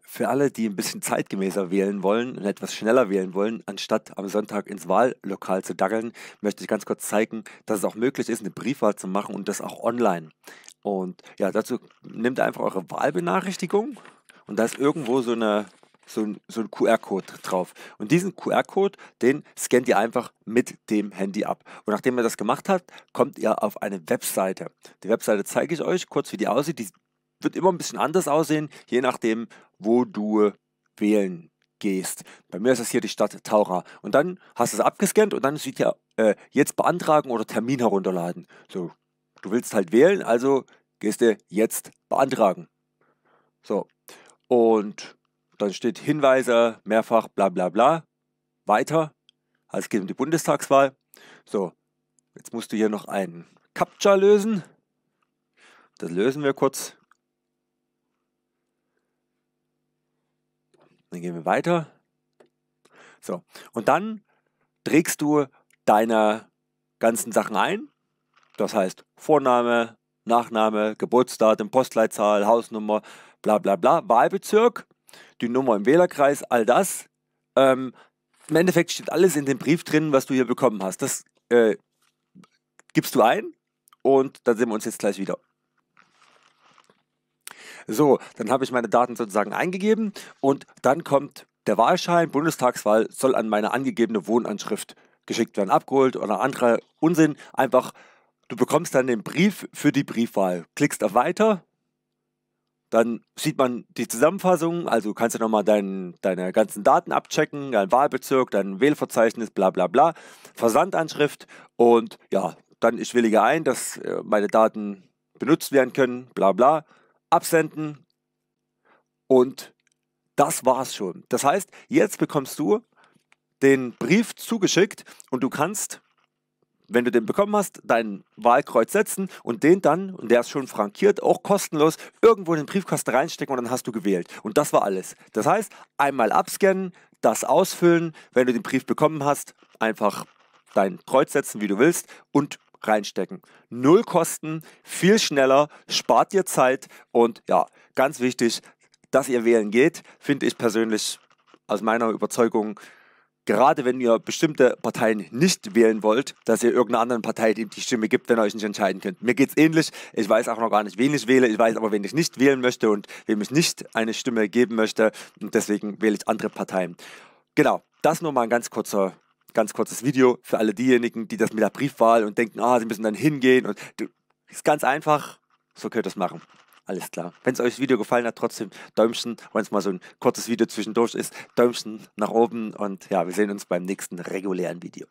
Für alle, die ein bisschen zeitgemäßer wählen wollen und etwas schneller wählen wollen, anstatt am Sonntag ins Wahllokal zu daggeln, möchte ich ganz kurz zeigen, dass es auch möglich ist, eine Briefwahl zu machen und das auch online. Und ja, dazu nehmt einfach eure Wahlbenachrichtigung und da ist irgendwo so eine so ein, so ein QR-Code drauf. Und diesen QR-Code, den scannt ihr einfach mit dem Handy ab. Und nachdem ihr das gemacht habt, kommt ihr auf eine Webseite. Die Webseite zeige ich euch kurz, wie die aussieht. Die wird immer ein bisschen anders aussehen, je nachdem, wo du wählen gehst. Bei mir ist das hier die Stadt Taura. Und dann hast du es abgescannt und dann steht ja äh, jetzt beantragen oder Termin herunterladen. So, du willst halt wählen, also gehst du jetzt beantragen. So, und dann steht Hinweise, mehrfach, bla bla bla. Weiter. Also es geht um die Bundestagswahl. So, jetzt musst du hier noch einen Captcha lösen. Das lösen wir kurz. Dann gehen wir weiter. So, und dann trägst du deine ganzen Sachen ein. Das heißt Vorname, Nachname, Geburtsdatum, Postleitzahl, Hausnummer, bla bla bla, Wahlbezirk, die Nummer im Wählerkreis, all das. Ähm, Im Endeffekt steht alles in dem Brief drin, was du hier bekommen hast. Das äh, gibst du ein und dann sehen wir uns jetzt gleich wieder. So, dann habe ich meine Daten sozusagen eingegeben und dann kommt der Wahlschein, Bundestagswahl soll an meine angegebene Wohnanschrift geschickt werden, abgeholt oder anderer Unsinn. Einfach, du bekommst dann den Brief für die Briefwahl, klickst auf Weiter, dann sieht man die Zusammenfassung, also kannst du nochmal dein, deine ganzen Daten abchecken, dein Wahlbezirk, dein Wählverzeichnis, bla bla bla, Versandanschrift und ja, dann ich willige ein, dass äh, meine Daten benutzt werden können, bla bla absenden und das war's schon. Das heißt, jetzt bekommst du den Brief zugeschickt und du kannst, wenn du den bekommen hast, dein Wahlkreuz setzen und den dann, und der ist schon frankiert, auch kostenlos, irgendwo in den Briefkasten reinstecken und dann hast du gewählt. Und das war alles. Das heißt, einmal abscannen, das ausfüllen, wenn du den Brief bekommen hast, einfach dein Kreuz setzen, wie du willst und reinstecken. Null Kosten, viel schneller, spart ihr Zeit und ja, ganz wichtig, dass ihr wählen geht, finde ich persönlich aus meiner Überzeugung gerade wenn ihr bestimmte Parteien nicht wählen wollt, dass ihr irgendeiner anderen Partei die Stimme gibt, wenn ihr euch nicht entscheiden könnt. Mir geht es ähnlich. Ich weiß auch noch gar nicht, wen ich wähle. Ich weiß aber, wen ich nicht wählen möchte und wem ich nicht eine Stimme geben möchte. Und deswegen wähle ich andere Parteien. Genau, das nur mal ein ganz kurzer ganz kurzes Video für alle diejenigen, die das mit der Briefwahl und denken, ah, sie müssen dann hingehen und ist ganz einfach. So könnt ihr das machen. Alles klar. Wenn es euch das Video gefallen hat, trotzdem Däumchen, wenn es mal so ein kurzes Video zwischendurch ist, Däumchen nach oben und ja, wir sehen uns beim nächsten regulären Video.